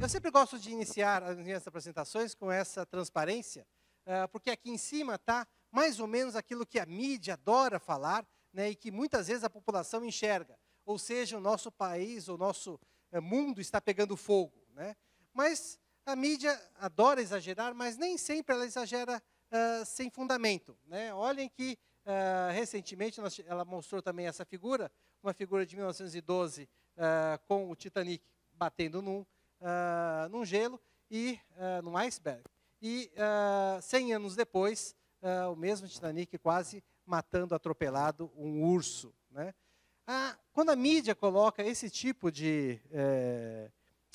Eu sempre gosto de iniciar as minhas apresentações com essa transparência, ah, porque aqui em cima está mais ou menos aquilo que a mídia adora falar né, e que muitas vezes a população enxerga. Ou seja, o nosso país, o nosso eh, mundo está pegando fogo. Né? Mas a mídia adora exagerar, mas nem sempre ela exagera uh, sem fundamento. Né? Olhem que uh, recentemente ela mostrou também essa figura, uma figura de 1912 uh, ah, com o Titanic batendo num, uh, num gelo e uh, num iceberg. E uh, 100 anos depois, uh, o mesmo Titanic quase matando, atropelado um urso. Né? A, quando a mídia coloca esse tipo de, eh,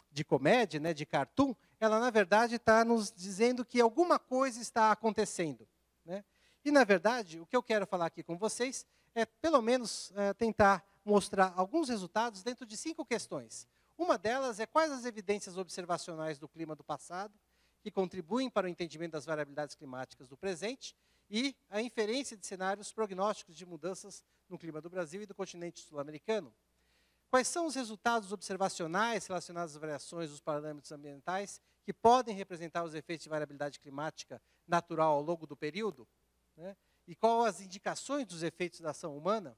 de comédia, né, de cartoon, ela, na verdade, está nos dizendo que alguma coisa está acontecendo. Né? E, na verdade, o que eu quero falar aqui com vocês é, pelo menos, eh, tentar mostrar alguns resultados dentro de cinco questões. Uma delas é quais as evidências observacionais do clima do passado que contribuem para o entendimento das variabilidades climáticas do presente e a inferência de cenários prognósticos de mudanças no clima do Brasil e do continente sul-americano. Quais são os resultados observacionais relacionados às variações dos parâmetros ambientais que podem representar os efeitos de variabilidade climática natural ao longo do período? Né? E quais as indicações dos efeitos da ação humana?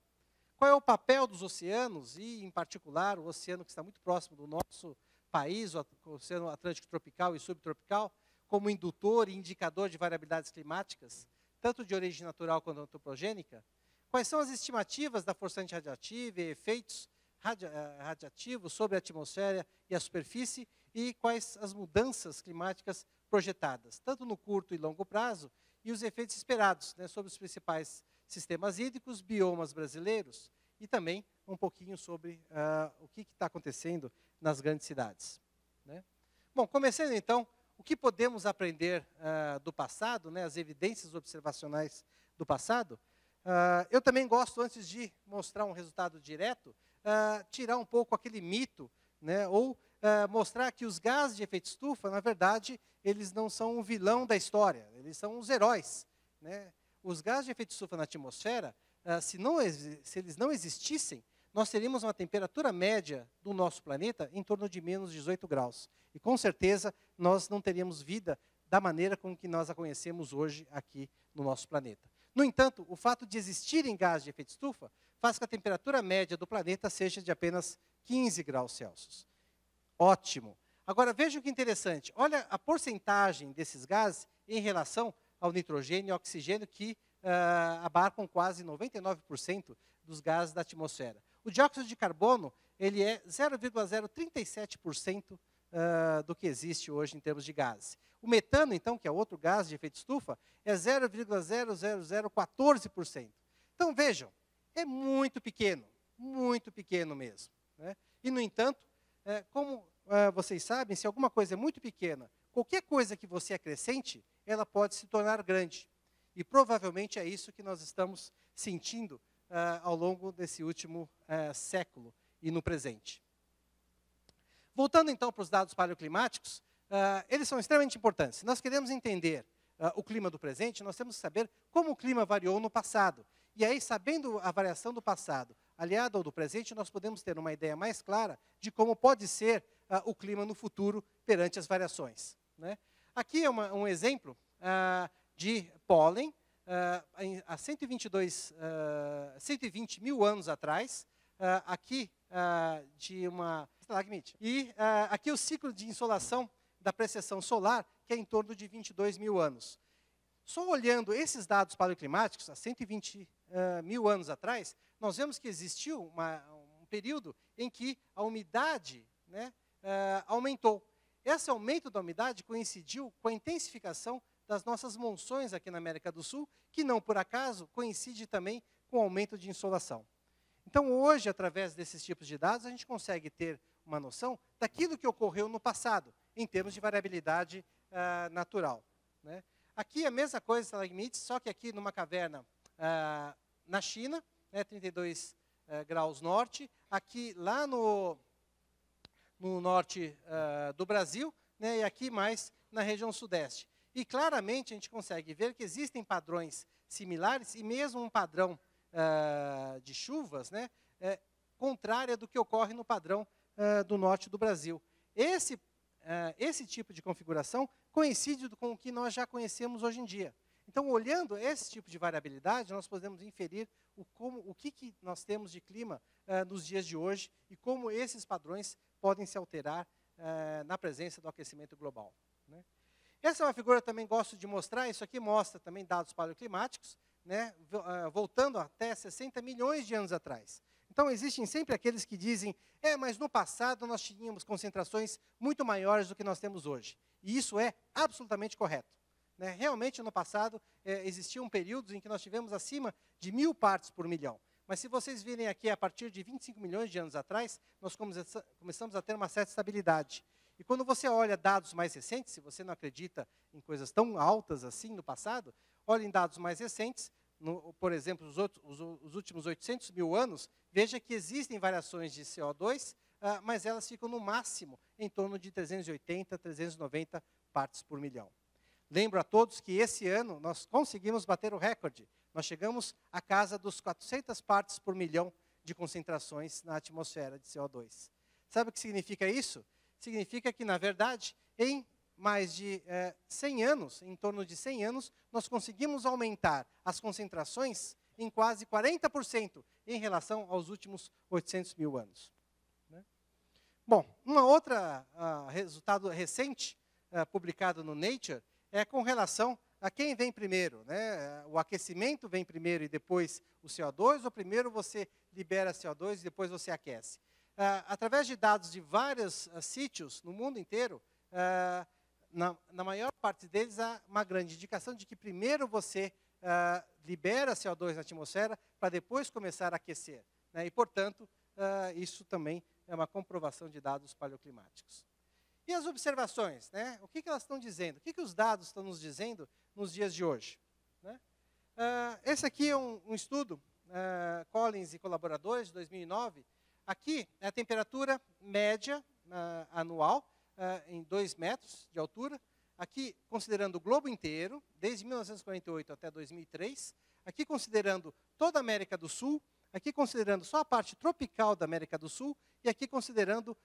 Qual é o papel dos oceanos, e em particular o oceano que está muito próximo do nosso país, o Oceano Atlântico Tropical e Subtropical, como indutor e indicador de variabilidades climáticas, tanto de origem natural quanto antropogênica? Quais são as estimativas da forçante radiativa e efeitos eh, radiativos sobre a atmosfera e a superfície e quais as mudanças climáticas projetadas, tanto no curto e longo prazo, e os efeitos esperados né, sobre os principais sistemas hídricos, biomas brasileiros e também um pouquinho sobre uh, o que está acontecendo nas grandes cidades. Né? Bom, começando então, o que podemos aprender uh, do passado, né, as evidências observacionais do passado? Uh, eu também gosto, antes de mostrar um resultado direto, tirar um pouco aquele mito, né, ou mostrar que os gases de efeito estufa, na verdade, eles não são o vilão da história, eles são os heróis. Né? Os gases de efeito estufa na atmosfera, ah, se, não, se eles não existissem, nós teríamos uma temperatura média do nosso planeta em torno de menos 18 graus. E com certeza nós não teríamos vida da maneira com que nós a conhecemos hoje aqui no nosso planeta. No entanto, o fato de existirem gases de efeito estufa faz que a temperatura média do planeta seja de apenas 15 graus Celsius. Ótimo. Agora veja o que é interessante. Olha a porcentagem desses gases em relação ao nitrogênio e oxigênio, que uh, abarcam quase 99% dos gases da atmosfera. O dióxido de carbono ele é 0,037% uh, ah, do que existe hoje em termos de gases. O metano, então, que é outro gás de efeito estufa, é 0,00014%. Então, vejam, é muito pequeno, muito pequeno mesmo. Né? E, no entanto, é, como é, vocês sabem, se alguma coisa é muito pequena Qualquer coisa que você acrescente, ela pode se tornar grande. E provavelmente é isso que nós estamos sentindo ah, ao longo desse último eh, século e no presente. Voltando então para os dados paleoclimáticos, ah, eles são extremamente importantes. Se nós queremos entender ah, o clima do presente, nós temos que saber como o clima variou no passado. E aí, sabendo a variação do passado aliada ao do presente, nós podemos ter uma ideia mais clara de como pode ser o clima no futuro perante as variações. Né? Aqui é uma, um exemplo ah, de pólen. Ah, há 122, 120 ah, mil anos atrás, ah, aqui de uma estalagmite. E aqui o ciclo de insolação da precessão solar, que é em torno de 22 mil anos. Só olhando esses dados paleoclimáticos, há 120 mil anos atrás, nós vemos que existiu uma, um período em que a umidade né, aumentou. Esse aumento da umidade coincidiu com a intensificação das nossas monções aqui na América do Sul, que não por acaso coincide também com o aumento de insolação. Então, hoje, através desses tipos de dados, a gente consegue ter uma noção daquilo que ocorreu no passado, em termos de variabilidade ah, natural. Né? Aqui a mesma coisa, estalagmites, só que aqui numa caverna ah, na China, né, 32 ah, graus norte, aqui lá no, no norte uh, do Brasil, né, e aqui mais na região sudeste. E claramente a gente consegue ver que existem padrões similares e mesmo um padrão uh, de chuvas, né, é, contrária do que ocorre no padrão uh, do norte do Brasil. Esse, esse tipo de configuração coincide com o que nós já conhecemos hoje em dia. Então, olhando esse tipo de variabilidade, nós podemos inferir o, como, o que, que nós temos de clima nos dias de hoje e como esses padrões podem se alterar eh, na presença do aquecimento global. Né? Essa é uma figura que também gosto de mostrar, isso aqui mostra também dados paleoclimáticos, né, eh, voltando até 60 milhões de anos atrás. Então, existem sempre aqueles que dizem, é, mas no passado nós tínhamos concentrações muito maiores do que nós temos hoje. E isso é absolutamente correto. Né? Realmente, no passado, é, existiam períodos em que nós tivemos acima de mil partes por milhão. Mas se vocês virem aqui, a partir de 25 milhões de anos atrás, nós começamos a ter uma certa estabilidade. E quando você olha dados mais recentes, se você não acredita em coisas tão altas assim no passado, olhe em dados mais recentes, no, por exemplo, os, outros, os, últimos 800 mil anos, veja que existem variações de CO2, ah, mas elas ficam no máximo em torno de 380, 390 partes por milhão. Lembro a todos que esse ano nós conseguimos bater o recorde nós chegamos à casa dos 400 partes por milhão de concentrações na atmosfera de CO2. Sabe o que significa isso? Significa que, na verdade, em mais de 100 eh, anos, em torno de 100 anos, nós conseguimos aumentar as concentrações em quase 40% em relação aos últimos 800 mil anos. Né? Bom, um outro ah, resultado recente eh, publicado no Nature é com relação a quem vem primeiro? Né? O aquecimento vem primeiro e depois o CO2, ou primeiro você libera CO2 e depois você aquece? Uh, através de dados de vários uh, sítios no mundo inteiro, uh, na, na, maior parte deles há uma grande indicação de que primeiro você libera CO2 na atmosfera para depois começar a aquecer. Né? E, portanto, isso também é uma comprovação de dados paleoclimáticos. E as observações? Né? O que, que elas estão dizendo? O que, que os dados estão nos dizendo nos dias de hoje. Né? Uh, esse aqui é um, um estudo, uh, Collins e colaboradores, 2009. Aqui é a temperatura média uh, anual, em 2 metros de altura. Aqui, considerando o globo inteiro, desde 1948 até 2003. Aqui, considerando toda a América do Sul. Aqui, considerando só a parte tropical da América do Sul. E aqui, considerando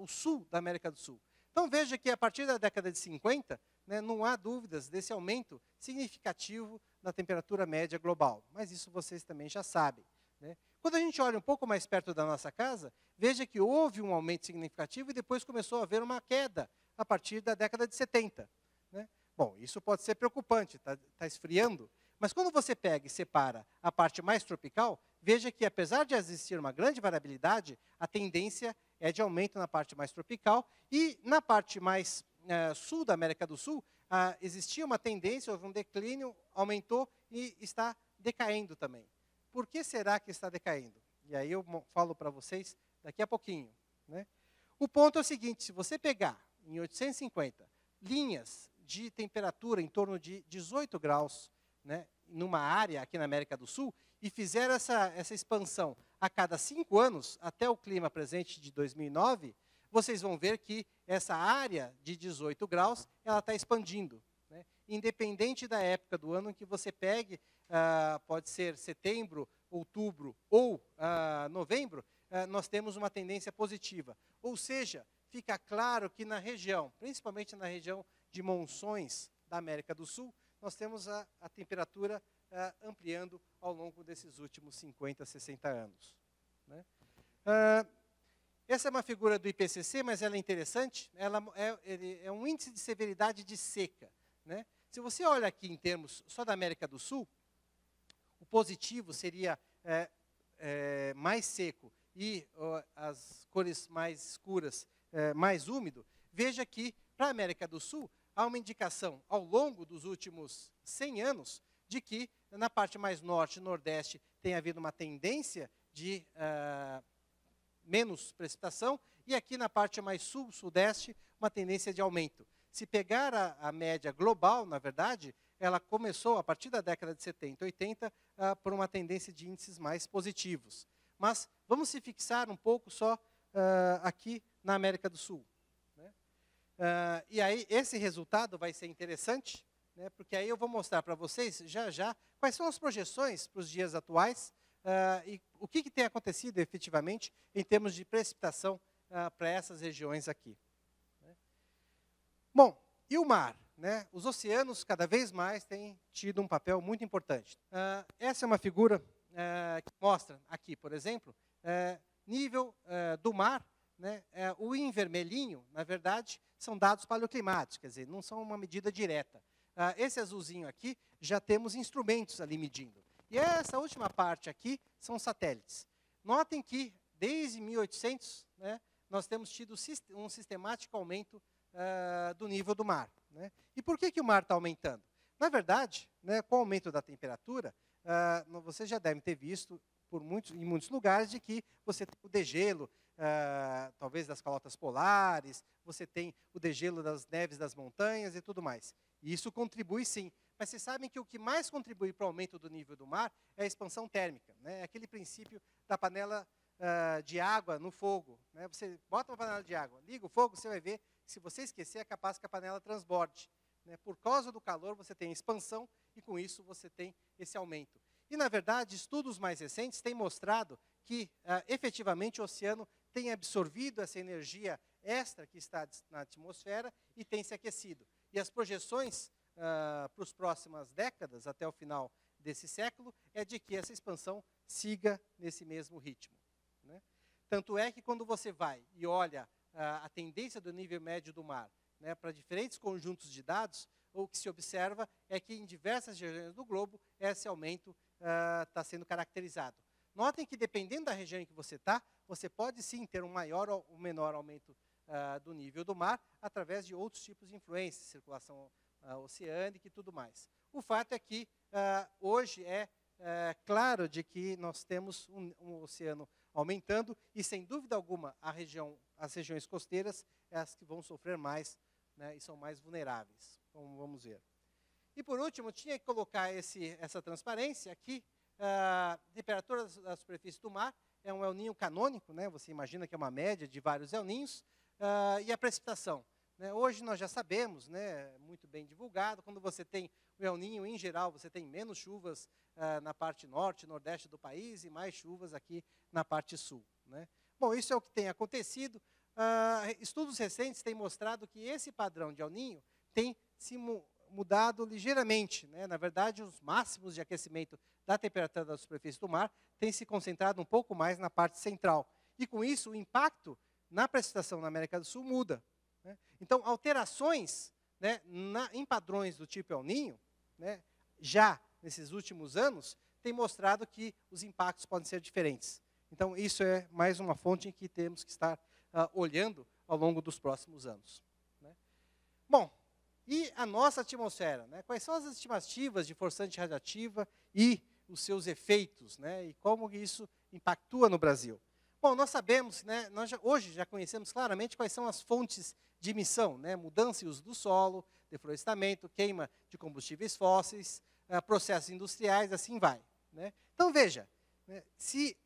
o sul da América do Sul. Então, veja que a partir da década de 50, né, não há dúvidas desse aumento significativo na temperatura média global. Mas isso vocês também já sabem. Né? Quando a gente olha um pouco mais perto da nossa casa, veja que houve um aumento significativo e depois começou a haver uma queda a partir da década de 70. Né? Bom, isso pode ser preocupante, está tá esfriando. Mas quando você pega e separa a parte mais tropical, veja que apesar de existir uma grande variabilidade, a tendência é de aumento na parte mais tropical e na parte mais eh, sul da América do Sul, ah, existia uma tendência, houve um declínio, aumentou e está decaindo também. Por que será que está decaindo? E aí eu falo para vocês daqui a pouquinho. Né? O ponto é o seguinte: se você pegar em 850 linhas de temperatura em torno de 18 graus, né, numa área aqui na América do Sul, e fizer essa, essa expansão a cada cinco anos, até o clima presente de 2009, vocês vão ver que essa área de 18 graus ela está expandindo. Né? Independente da época do ano em que você pegue, ah, pode ser setembro, outubro ou ah, novembro, ah, nós temos uma tendência positiva. Ou seja, fica claro que na região, principalmente na região de monções da América do Sul, nós temos a, a temperatura ampliando ao longo desses últimos 50, 60 anos. Né? Essa é uma figura do IPCC, mas ela é interessante. Ela é, ele, é um índice de severidade de seca. Né? Se você olha aqui em termos só da América do Sul, o positivo seria é, é, mais seco e ó, as cores mais escuras, é, mais úmido. Veja que, para a América do Sul, há uma indicação ao longo dos últimos 100 anos de que, na parte mais norte e nordeste, tem havido uma tendência de... Uh, menos precipitação, e aqui na parte mais sul-sudeste, uma tendência de aumento. Se pegar a, a, média global, na verdade, ela começou a partir da década de 70, 80, ah, por uma tendência de índices mais positivos. Mas vamos se fixar um pouco só ah, aqui na América do Sul. Né? Ah, e aí, esse resultado vai ser interessante, né, porque aí eu vou mostrar para vocês já já quais são as projeções para os dias atuais e o que, que tem acontecido efetivamente em termos de precipitação ah, para essas regiões aqui. Né? Bom, e o mar? Né? Os oceanos cada vez mais têm tido um papel muito importante. Ah, essa é uma figura ah, que mostra aqui, por exemplo, ah, nível ah, do mar. Né? É, o em vermelhinho, na verdade, são dados paleoclimáticos, quer dizer, não são uma medida direta. Ah, esse azulzinho aqui, já temos instrumentos ali medindo. E essa última parte aqui são satélites. Notem que desde 1800 né, nós temos tido um sistemático aumento uh, do nível do mar. Né? E por que, que o mar está aumentando? Na verdade, né, com o aumento da temperatura, uh, ah, vocês já devem ter visto por muitos, em muitos lugares de que você tem o degelo, uh, talvez das calotas polares, você tem o degelo das neves das montanhas e tudo mais. E isso contribui sim mas vocês sabem que o que mais contribui para o aumento do nível do mar é a expansão térmica. Né? É aquele princípio da panela uh, de água no fogo. Né? Você bota uma panela de água, liga o fogo, você vai ver que se você esquecer, é capaz que a panela transborde. Né? Por causa do calor, você tem expansão e com isso você tem esse aumento. E, na verdade, estudos mais recentes têm mostrado que, uh, efetivamente, o oceano tem absorvido essa energia extra que está na atmosfera e tem se aquecido. E as projeções uh, para as próximas décadas, até o final desse século, é de que essa expansão siga nesse mesmo ritmo. Né? Tanto é que quando você vai e olha uh, a tendência do nível médio do mar né, para diferentes conjuntos de dados, o que se observa é que em diversas regiões do globo esse aumento está ah, uh, sendo caracterizado. Notem que dependendo da região em que você está, você pode sim ter um maior ou menor aumento uh, do nível do mar através de outros tipos de influências, circulação ah, oceânica e tudo mais. O fato é que uh, hoje é, ah, claro de que nós temos um, um, oceano aumentando e, sem dúvida alguma, a região, as regiões costeiras é as que vão sofrer mais né, e são mais vulneráveis, como vamos ver. E, por último, tinha que colocar esse, essa transparência aqui, a uh, temperatura da superfície do mar é um El Ninho canônico, né? você imagina que é uma média de vários El Ninhos, uh, e a precipitação. Né? Hoje nós já sabemos, né, muito bem divulgado, quando você tem o El Ninho, em geral, você tem menos chuvas ah, na parte norte, nordeste do país e mais chuvas aqui na parte sul. Né? Bom, isso é o que tem acontecido. Ah, estudos recentes têm mostrado que esse padrão de El Ninho tem se mudado ligeiramente. Né? Na verdade, os máximos de aquecimento da temperatura da superfície do mar têm se concentrado um pouco mais na parte central. E com isso, o impacto na precipitação na América do Sul muda. Né? Então, alterações né, na, em padrões do tipo El Ninho, né, já nesses últimos anos, tem mostrado que os impactos podem ser diferentes. Então, isso é mais uma fonte em que temos que estar uh, olhando ao longo dos próximos anos. Né? Bom, e a nossa atmosfera? Né? Quais são as estimativas de forçante radiativa e os seus efeitos? Né? E como isso impactua no Brasil? Bom, nós sabemos, né, nós já, hoje já conhecemos claramente quais são as fontes de emissão, né, mudança e uso do solo, deflorestamento, queima de combustíveis fósseis, uh, processos industriais, assim vai. Né? Então veja, né, se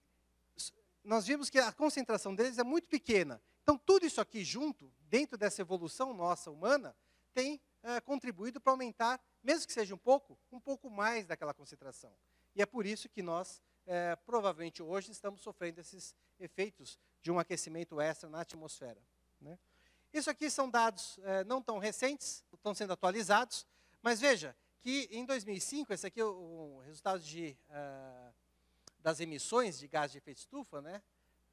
nós vimos que a concentração deles é muito pequena, então tudo isso aqui junto, dentro dessa evolução nossa humana, tem uh, contribuído para aumentar, mesmo que seja um pouco, um pouco mais daquela concentração. E é por isso que nós é, provavelmente hoje estamos sofrendo esses efeitos de um aquecimento extra na atmosfera. Né? Isso aqui são dados é, não tão recentes, estão sendo atualizados, mas veja que em 2005, esse aqui é o, resultado de, uh, das emissões de gás de efeito estufa, né?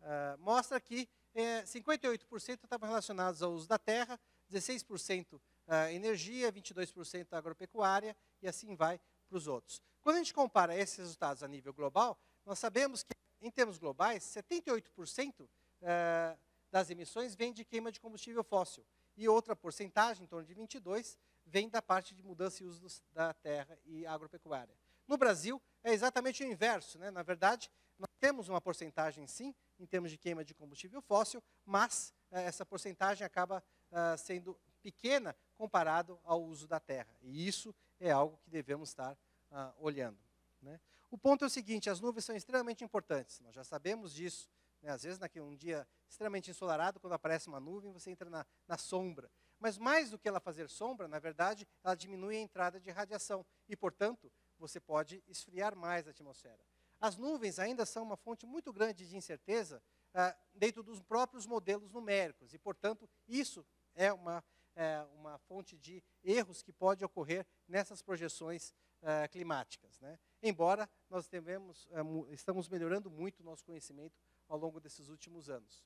uh, mostra que 58% é, estavam relacionados ao uso da terra, 16% uh, energia, 22% agropecuária e assim vai para os outros. Quando a gente compara esses resultados a nível global, nós sabemos que, em termos globais, 78% eh, das emissões vem de queima de combustível fóssil e outra porcentagem, em torno de 22, vem da parte de mudança e uso da terra e agropecuária. No Brasil, é exatamente o inverso. Né? Na verdade, nós temos uma porcentagem, sim, em termos de queima de combustível fóssil, mas eh, essa porcentagem acaba ah, sendo pequena comparado ao uso da terra. E isso é algo que devemos estar ah, olhando. Né? O ponto é o seguinte: as nuvens são extremamente importantes, nós já sabemos disso. Né? Às vezes, naquele um dia extremamente ensolarado, quando aparece uma nuvem, você entra na, na sombra. Mas mais do que ela fazer sombra, na verdade, ela diminui a entrada de radiação e, portanto, você pode esfriar mais a atmosfera. As nuvens ainda são uma fonte muito grande de incerteza ah, dentro dos próprios modelos numéricos e, portanto, isso é uma, é, uma fonte de erros que pode ocorrer nessas projeções eh, climáticas. Né? Embora nós estejamos eh, estamos melhorando muito o nosso conhecimento ao longo desses últimos anos.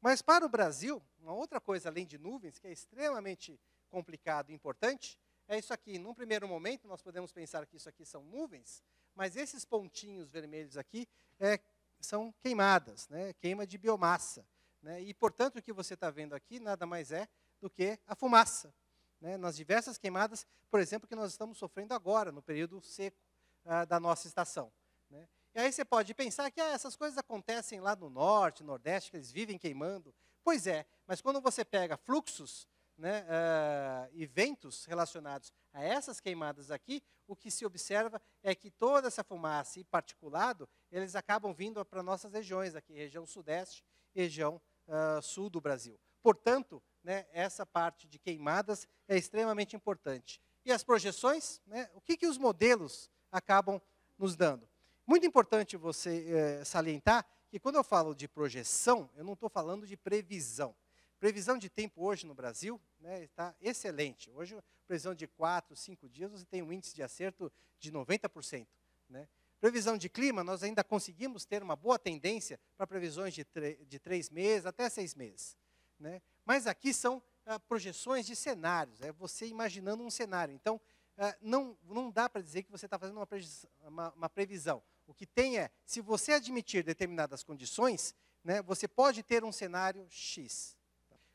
Mas para o Brasil, uma outra coisa além de nuvens, que é extremamente complicado e importante, é isso aqui. Num primeiro momento, nós podemos pensar que isso aqui são nuvens, mas esses pontinhos vermelhos aqui é, são queimadas, né? queima de biomassa. Né? E, portanto, o que você está vendo aqui nada mais é do que a fumaça né, nas diversas queimadas, por exemplo, que nós estamos sofrendo agora, no período seco ah, da nossa estação. Né. E aí você pode pensar que ah, essas coisas acontecem lá no norte, nordeste, que eles vivem queimando. Pois é, mas quando você pega fluxos né, ah, e ventos relacionados a essas queimadas aqui, o que se observa é que toda essa fumaça e particulado, eles acabam vindo para nossas regiões aqui, região sudeste, região ah, sul do Brasil. Portanto, né, essa parte de queimadas é extremamente importante. E as projeções, né, o que, que os modelos acabam nos dando? Muito importante você é, salientar que quando eu falo de projeção, eu não estou falando de previsão. Previsão de tempo hoje no Brasil né, está excelente. Hoje, previsão de 4, 5 dias, você tem um índice de acerto de 90%. Né? Previsão de clima, nós ainda conseguimos ter uma boa tendência para previsões de, de três meses até seis meses. Né? Mas aqui são ah, projeções de cenários, é você imaginando um cenário. Então, ah, não, não dá para dizer que você está fazendo uma previsão, uma, uma previsão. O que tem é, se você admitir determinadas condições, né, você pode ter um cenário X.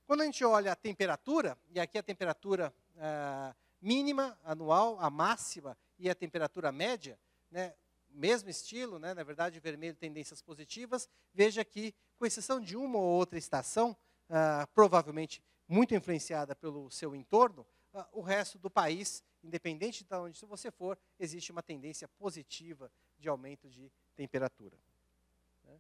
Quando a gente olha a temperatura, e aqui a temperatura ah, mínima anual, a máxima e a temperatura média, né, mesmo estilo, né, na verdade, vermelho tendências positivas, veja que, com exceção de uma ou outra estação, ah, provavelmente muito influenciada pelo seu entorno, ah, o resto do país, independente de onde você for, existe uma tendência positiva de aumento de temperatura. Né?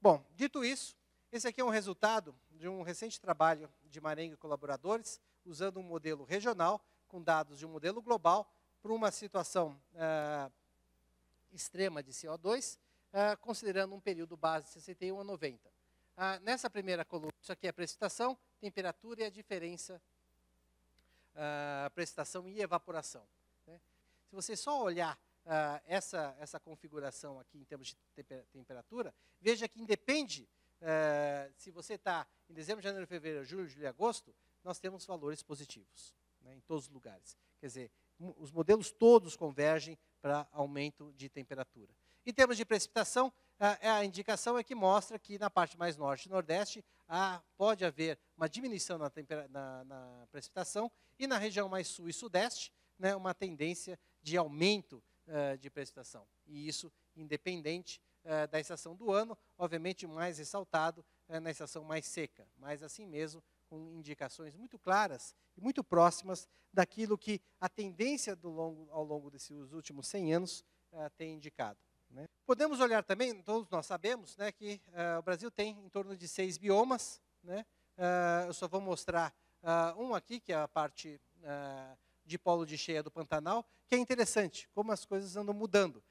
Bom, dito isso, esse aqui é um resultado de um recente trabalho de Marengue e colaboradores, usando um modelo regional com dados de um modelo global para uma situação ah, extrema de CO2, ah, considerando um período base de 61 a 90 ah, nessa primeira coluna, isso aqui é precipitação, temperatura e a diferença ah, precipitação e evaporação. Né? Se você só olhar ah, essa, essa configuração aqui em termos de temper temperatura, veja que independe ah, se você está em dezembro, janeiro, fevereiro, julho, julho e agosto, nós temos valores positivos né, em todos os lugares. Quer dizer, os modelos todos convergem para aumento de temperatura. Em termos de precipitação, é, a, indicação é que mostra que na parte mais norte e nordeste há, pode haver uma diminuição na, na, na, precipitação e na região mais sul e sudeste, né, uma tendência de aumento uh, de precipitação. E isso independente uh, da estação do ano, obviamente mais ressaltado uh, na estação mais seca, mas assim mesmo com indicações muito claras e muito próximas daquilo que a tendência longo, ao longo desses últimos 100 anos tem indicado. Né? Podemos olhar também, todos nós sabemos, né, que uh, o Brasil tem em torno de seis biomas. Né? Uh, eu só vou mostrar uh, um aqui, que é a parte de polo de cheia do Pantanal, que é interessante, como as coisas andam mudando.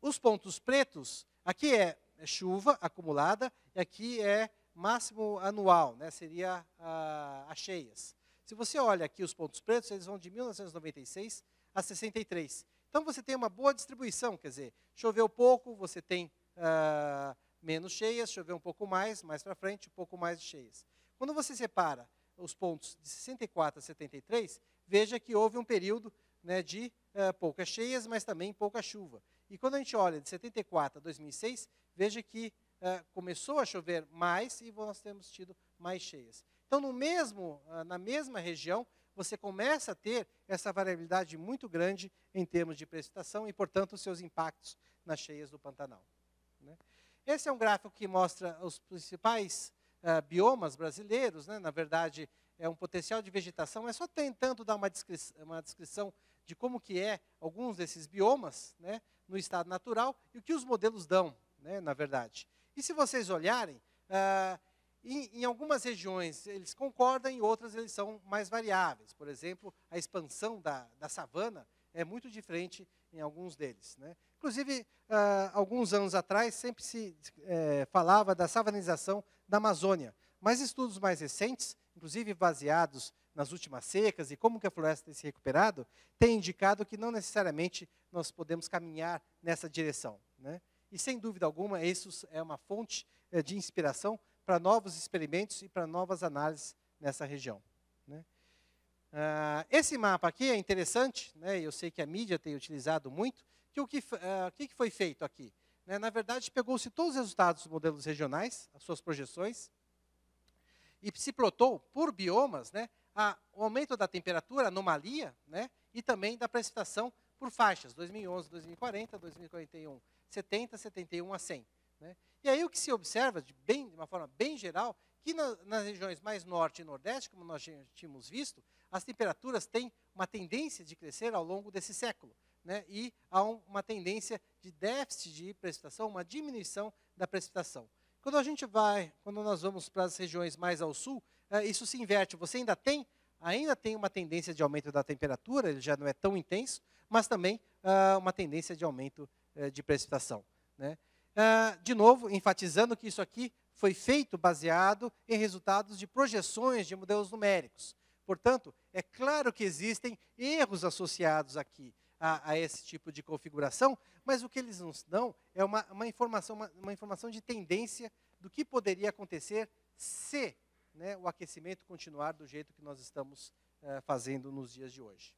os pontos pretos, aqui é chuva acumulada, e aqui é máximo anual, né? seria ah, as cheias. Se você olha aqui os pontos pretos, eles vão de 1996 a 63. Então você tem uma boa distribuição, quer dizer, choveu pouco, você tem uh, menos cheias, choveu um pouco mais, mais para frente, um pouco mais de cheias. Quando você separa os pontos de 64 a 73, veja que houve um período né, de uh, poucas cheias, mas também pouca chuva. E quando a gente olha de 74 a 2006, veja que uh, começou a chover mais e nós temos tido mais cheias. Então, no mesmo, na mesma região, você começa a ter essa variabilidade muito grande em termos de precipitação e, portanto, os seus impactos nas cheias do Pantanal. Né? Esse é um gráfico que mostra os principais uh, biomas brasileiros, né? na verdade, é um potencial de vegetação, É só tentando dar uma, descri uma descrição de como que é alguns desses biomas né? no estado natural e o que os modelos dão, né? na verdade. E se vocês olharem, uh, em, em algumas regiões eles concordam, em outras eles são mais variáveis. Por exemplo, a expansão da, da savana é muito diferente em alguns deles. Né? Inclusive, ah, alguns anos atrás, sempre se eh, falava da savanização da Amazônia. Mas estudos mais recentes, inclusive baseados nas últimas secas e como que a floresta tem se recuperado, têm indicado que não necessariamente nós podemos caminhar nessa direção. Né? E, sem dúvida alguma, isso é uma fonte eh, de inspiração para novos experimentos e para novas análises nessa região. Né? Ah, esse mapa aqui é interessante, né? eu sei que a mídia tem utilizado muito, que ah, o que, que foi feito aqui? Né? Na verdade, pegou-se todos os resultados dos modelos regionais, as suas projeções, e se plotou por biomas né, a, o aumento da temperatura, anomalia, né, e também da precipitação por faixas, 2011, 2040, 2041, 70, 71 a 100. Né? E aí o que se observa, de, bem, de uma forma bem geral, que na, nas regiões mais norte e nordeste, como nós tínhamos visto, as temperaturas têm uma tendência de crescer ao longo desse século. Né? E há um, uma tendência de déficit de precipitação, uma diminuição da precipitação. Quando a gente vai, quando nós vamos para as regiões mais ao sul, é, isso se inverte. Você ainda tem, ainda tem uma tendência de aumento da temperatura, ele já não é tão intenso, mas também é, uma tendência de aumento é, de precipitação. Né? Ah, de novo, enfatizando que isso aqui foi feito baseado em resultados de projeções de modelos numéricos. Portanto, é claro que existem erros associados aqui a, a esse tipo de configuração, mas o que eles nos dão é uma, uma informação, uma, uma, informação de tendência do que poderia acontecer se né, o aquecimento continuar do jeito que nós estamos uh, fazendo nos dias de hoje.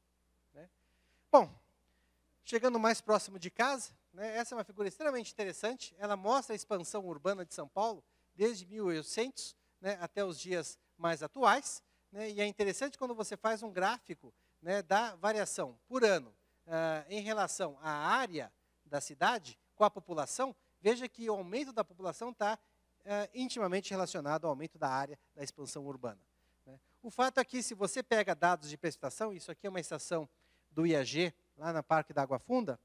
Né? Bom, chegando mais próximo de casa, né? Essa é uma figura extremamente interessante. Ela mostra a expansão urbana de São Paulo desde 1800 né, até os dias mais atuais. Né? E é interessante quando você faz um gráfico né, da variação por ano uh, em relação à área da cidade com a população. Veja que o aumento da população está uh, ah, intimamente relacionado ao aumento da área da expansão urbana. Né? O fato é que se você pega dados de precipitação, isso aqui é uma estação do IAG, lá na Parque da Água Funda,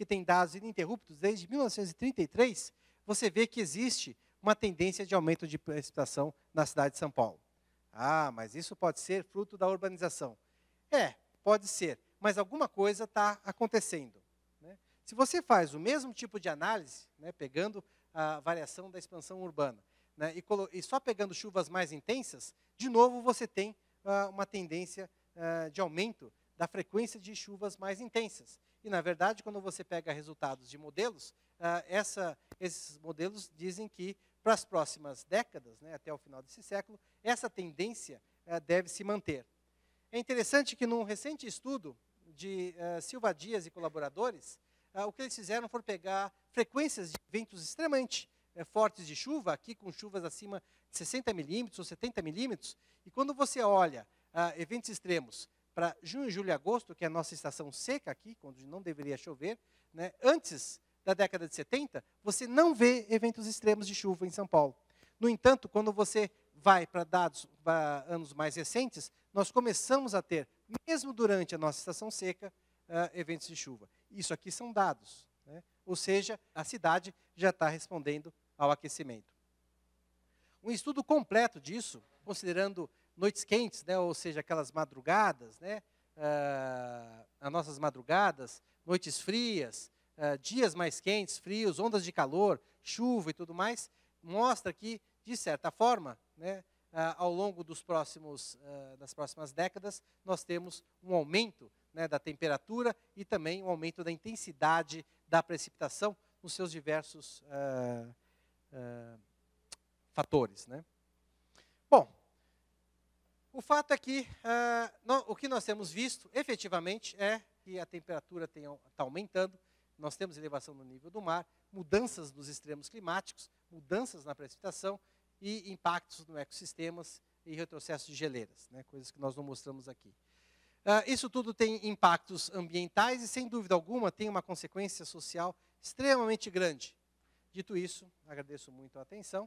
que tem dados ininterruptos desde 1933, você vê que existe uma tendência de aumento de precipitação na cidade de São Paulo. Ah, mas isso pode ser fruto da urbanização. É, pode ser, mas alguma coisa está acontecendo. Né? Se você faz o mesmo tipo de análise, né, pegando a variação da expansão urbana, né, e, e, só pegando chuvas mais intensas, de novo você tem ah, uma tendência ah, de aumento da frequência de chuvas mais intensas. E, na verdade, quando você pega resultados de modelos, ah, essa, esses modelos dizem que, para as próximas décadas, né, até o final desse século, essa tendência ah, deve se manter. É interessante que, num recente estudo de ah, Silva Dias e colaboradores, o que eles fizeram foi pegar frequências de eventos extremamente eh, fortes de chuva, aqui com chuvas acima de 60 milímetros ou 70 milímetros, e quando você olha eventos extremos para junho, julho e agosto, que é a nossa estação seca aqui, quando não deveria chover, né, antes da década de 70, você não vê eventos extremos de chuva em São Paulo. No entanto, quando você vai para dados anos mais recentes, nós começamos a ter, mesmo durante a nossa estação seca, uh, eventos de chuva. Isso aqui são dados. Né? Ou seja, a cidade já está respondendo ao aquecimento. Um estudo completo disso, considerando noites quentes, né, ou seja, aquelas madrugadas, né, ah, as nossas madrugadas, noites frias, ah, dias mais quentes, frios, ondas de calor, chuva e tudo mais, mostra que, de certa forma, né, ah, ao longo dos próximos, das próximas décadas, nós temos um aumento né, da temperatura e também um aumento da intensidade da precipitação nos seus diversos fatores. Né? O fato é que uh, o que nós temos visto, efetivamente, é que a temperatura está aumentando, nós temos elevação no nível do mar, mudanças nos extremos climáticos, mudanças na precipitação e impactos no ecossistemas e retrocesso de geleiras, né, coisas que nós não mostramos aqui. Uh, isso tudo tem impactos ambientais e, sem dúvida alguma, tem uma consequência social extremamente grande. Dito isso, agradeço muito a atenção.